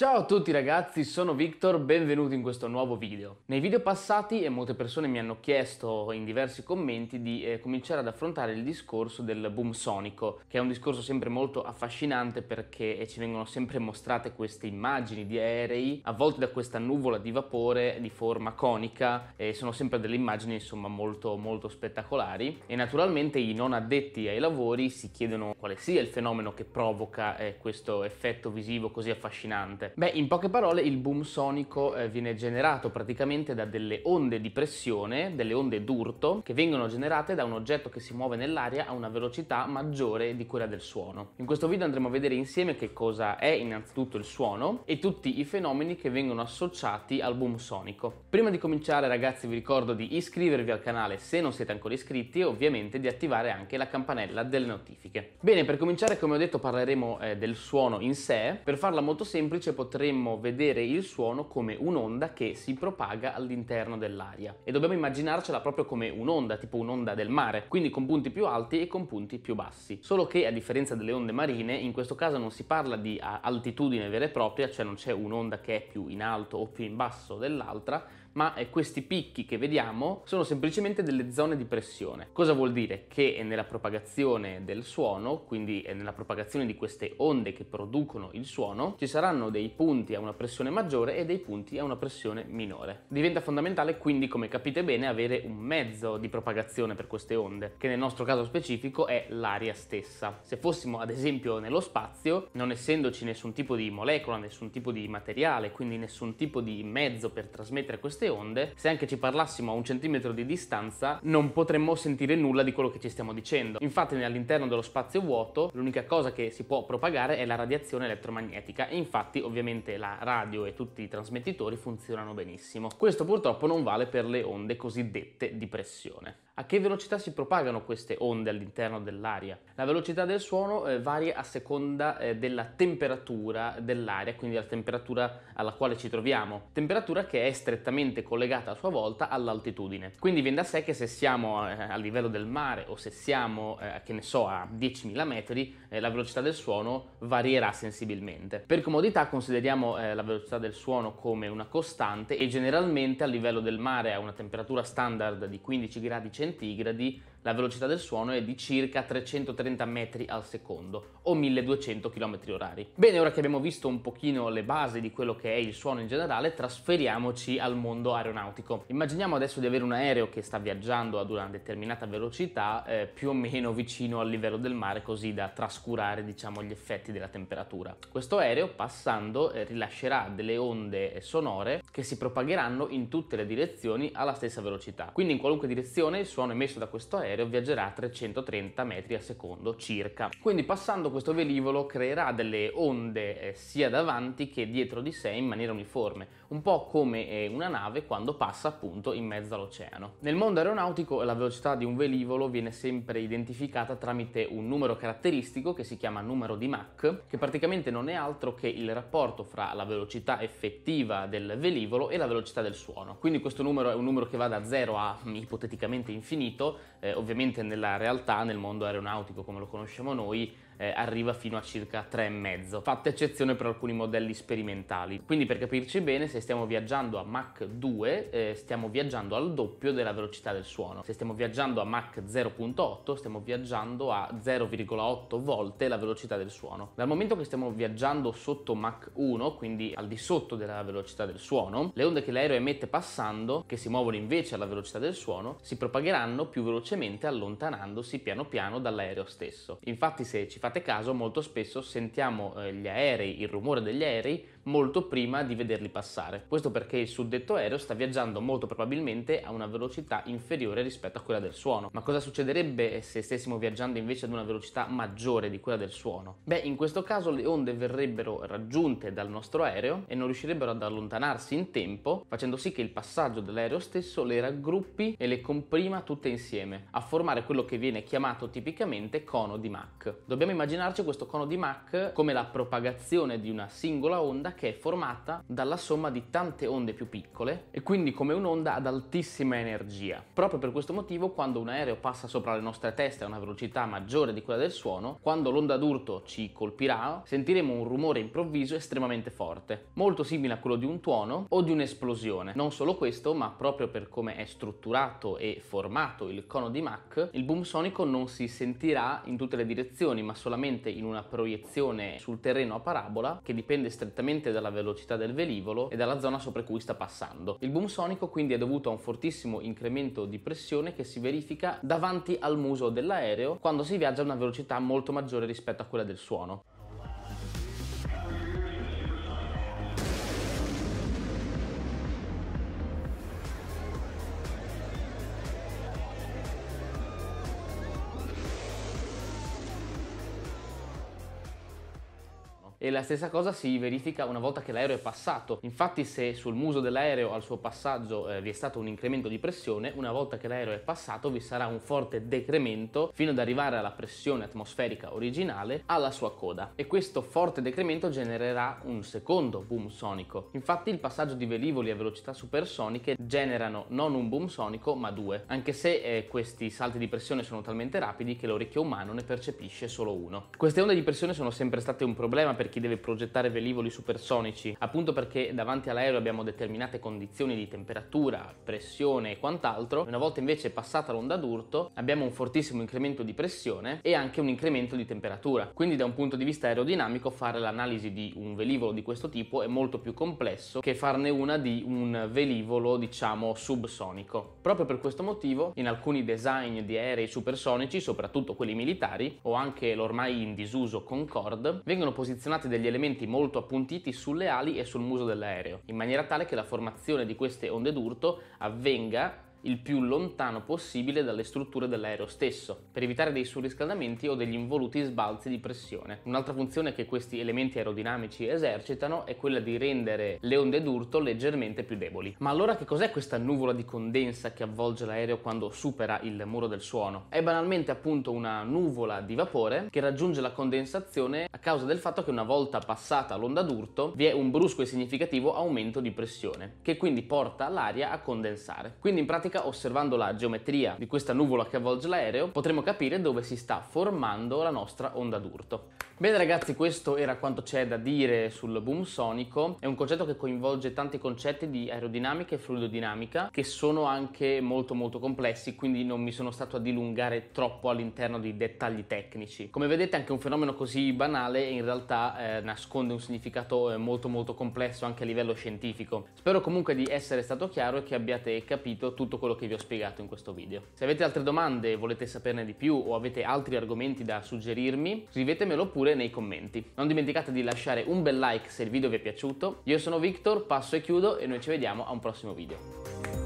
Ciao a tutti ragazzi, sono Victor, benvenuti in questo nuovo video. Nei video passati eh, molte persone mi hanno chiesto in diversi commenti di eh, cominciare ad affrontare il discorso del boom sonico, che è un discorso sempre molto affascinante perché eh, ci vengono sempre mostrate queste immagini di aerei avvolti da questa nuvola di vapore di forma conica e sono sempre delle immagini insomma molto molto spettacolari e naturalmente i non addetti ai lavori si chiedono quale sia il fenomeno che provoca eh, questo effetto visivo così affascinante. Beh, in poche parole il boom sonico eh, viene generato praticamente da delle onde di pressione, delle onde d'urto, che vengono generate da un oggetto che si muove nell'aria a una velocità maggiore di quella del suono. In questo video andremo a vedere insieme che cosa è innanzitutto il suono e tutti i fenomeni che vengono associati al boom sonico. Prima di cominciare ragazzi vi ricordo di iscrivervi al canale se non siete ancora iscritti e ovviamente di attivare anche la campanella delle notifiche. Bene, per cominciare come ho detto parleremo eh, del suono in sé. Per farla molto semplice potremmo vedere il suono come un'onda che si propaga all'interno dell'aria e dobbiamo immaginarcela proprio come un'onda, tipo un'onda del mare, quindi con punti più alti e con punti più bassi. Solo che a differenza delle onde marine, in questo caso non si parla di altitudine vera e propria, cioè non c'è un'onda che è più in alto o più in basso dell'altra, ma eh, questi picchi che vediamo sono semplicemente delle zone di pressione. Cosa vuol dire? Che nella propagazione del suono, quindi è nella propagazione di queste onde che producono il suono, ci saranno dei punti a una pressione maggiore e dei punti a una pressione minore. Diventa fondamentale quindi, come capite bene, avere un mezzo di propagazione per queste onde, che nel nostro caso specifico è l'aria stessa. Se fossimo ad esempio nello spazio, non essendoci nessun tipo di molecola, nessun tipo di materiale, quindi nessun tipo di mezzo per trasmettere queste queste onde, se anche ci parlassimo a un centimetro di distanza, non potremmo sentire nulla di quello che ci stiamo dicendo. Infatti all'interno dello spazio vuoto l'unica cosa che si può propagare è la radiazione elettromagnetica e infatti ovviamente la radio e tutti i trasmettitori funzionano benissimo. Questo purtroppo non vale per le onde cosiddette di pressione. A che velocità si propagano queste onde all'interno dell'aria? La velocità del suono eh, varia a seconda eh, della temperatura dell'aria, quindi la temperatura alla quale ci troviamo, temperatura che è strettamente collegata a sua volta all'altitudine. Quindi viene da sé che se siamo eh, a livello del mare o se siamo, che ne so, a 10.000 metri, la velocità del suono varierà sensibilmente. Per comodità consideriamo la velocità del suono come una costante e generalmente a livello del mare a una temperatura standard di 15 gradi C centigradi la velocità del suono è di circa 330 metri al secondo o 1200 km orari. Bene, ora che abbiamo visto un pochino le basi di quello che è il suono in generale, trasferiamoci al mondo aeronautico. Immaginiamo adesso di avere un aereo che sta viaggiando ad una determinata velocità eh, più o meno vicino al livello del mare così da trascurare diciamo gli effetti della temperatura. Questo aereo passando eh, rilascerà delle onde eh, sonore che si propagheranno in tutte le direzioni alla stessa velocità. Quindi in qualunque direzione il suono emesso da questo aereo aereo viaggerà a 330 metri al secondo circa. Quindi passando questo velivolo creerà delle onde eh, sia davanti che dietro di sé in maniera uniforme un po' come eh, una nave quando passa appunto in mezzo all'oceano. Nel mondo aeronautico la velocità di un velivolo viene sempre identificata tramite un numero caratteristico che si chiama numero di Mach, che praticamente non è altro che il rapporto fra la velocità effettiva del velivolo e la velocità del suono. Quindi questo numero è un numero che va da 0 a ipoteticamente infinito, eh, ovviamente nella realtà, nel mondo aeronautico come lo conosciamo noi, eh, arriva fino a circa 3,5, fatta eccezione per alcuni modelli sperimentali. Quindi per capirci bene, se stiamo viaggiando a Mach 2, eh, stiamo viaggiando al doppio della velocità del suono. Se stiamo viaggiando a Mach 0.8, stiamo viaggiando a 0,8 volte la velocità del suono. Dal momento che stiamo viaggiando sotto Mach 1, quindi al di sotto della velocità del suono, le onde che l'aereo emette passando, che si muovono invece alla velocità del suono, si propagheranno più velocemente allontanandosi piano piano dall'aereo stesso. Infatti se ci facciamo fate caso molto spesso sentiamo eh, gli aerei, il rumore degli aerei molto prima di vederli passare. Questo perché il suddetto aereo sta viaggiando molto probabilmente a una velocità inferiore rispetto a quella del suono. Ma cosa succederebbe se stessimo viaggiando invece ad una velocità maggiore di quella del suono? Beh, in questo caso le onde verrebbero raggiunte dal nostro aereo e non riuscirebbero ad allontanarsi in tempo, facendo sì che il passaggio dell'aereo stesso le raggruppi e le comprima tutte insieme, a formare quello che viene chiamato tipicamente cono di Mach. Dobbiamo immaginarci questo cono di Mach come la propagazione di una singola onda onda che è formata dalla somma di tante onde più piccole e quindi come un'onda ad altissima energia. Proprio per questo motivo quando un aereo passa sopra le nostre teste a una velocità maggiore di quella del suono, quando l'onda d'urto ci colpirà, sentiremo un rumore improvviso estremamente forte, molto simile a quello di un tuono o di un'esplosione. Non solo questo, ma proprio per come è strutturato e formato il cono di Mach, il boom sonico non si sentirà in tutte le direzioni, ma solamente in una proiezione sul terreno a parabola che dipende strettamente dipendente dalla velocità del velivolo e dalla zona sopra cui sta passando. Il boom sonico quindi è dovuto a un fortissimo incremento di pressione che si verifica davanti al muso dell'aereo quando si viaggia a una velocità molto maggiore rispetto a quella del suono. e la stessa cosa si verifica una volta che l'aereo è passato. Infatti se sul muso dell'aereo al suo passaggio eh, vi è stato un incremento di pressione, una volta che l'aereo è passato vi sarà un forte decremento fino ad arrivare alla pressione atmosferica originale alla sua coda e questo forte decremento genererà un secondo boom sonico. Infatti il passaggio di velivoli a velocità supersoniche generano non un boom sonico ma due, anche se eh, questi salti di pressione sono talmente rapidi che l'orecchio umano ne percepisce solo uno. Queste onde di pressione sono sempre state un problema perché chi deve progettare velivoli supersonici, appunto perché davanti all'aereo abbiamo determinate condizioni di temperatura, pressione e quant'altro, una volta invece passata l'onda d'urto abbiamo un fortissimo incremento di pressione e anche un incremento di temperatura. Quindi da un punto di vista aerodinamico fare l'analisi di un velivolo di questo tipo è molto più complesso che farne una di un velivolo diciamo subsonico. Proprio per questo motivo in alcuni design di aerei supersonici, soprattutto quelli militari o anche l'ormai in disuso Concorde, vengono posizionati posizionate degli elementi molto appuntiti sulle ali e sul muso dell'aereo, in maniera tale che la formazione di queste onde d'urto avvenga il più lontano possibile dalle strutture dell'aereo stesso, per evitare dei surriscaldamenti o degli involuti sbalzi di pressione. Un'altra funzione che questi elementi aerodinamici esercitano è quella di rendere le onde d'urto leggermente più deboli. Ma allora che cos'è questa nuvola di condensa che avvolge l'aereo quando supera il muro del suono? È banalmente appunto una nuvola di vapore che raggiunge la condensazione a causa del fatto che una volta passata l'onda d'urto vi è un brusco e significativo aumento di pressione, che quindi porta l'aria a condensare. Quindi in pratica matematica, osservando la geometria di questa nuvola che avvolge l'aereo, potremo capire dove si sta formando la nostra onda d'urto. Bene ragazzi, questo era quanto c'è da dire sul boom sonico. È un concetto che coinvolge tanti concetti di aerodinamica e fluidodinamica, che sono anche molto molto complessi, quindi non mi sono stato a dilungare troppo all'interno di dettagli tecnici. Come vedete anche un fenomeno così banale in realtà eh, nasconde un significato eh, molto molto complesso anche a livello scientifico. Spero comunque di essere stato chiaro e che abbiate capito tutto quello che vi ho spiegato in questo video. Se avete altre domande, volete saperne di più o avete altri argomenti da suggerirmi, scrivetemelo pure nei commenti. Non dimenticate di lasciare un bel like se il video vi è piaciuto. Io sono Victor, passo e chiudo e noi ci vediamo a un prossimo video.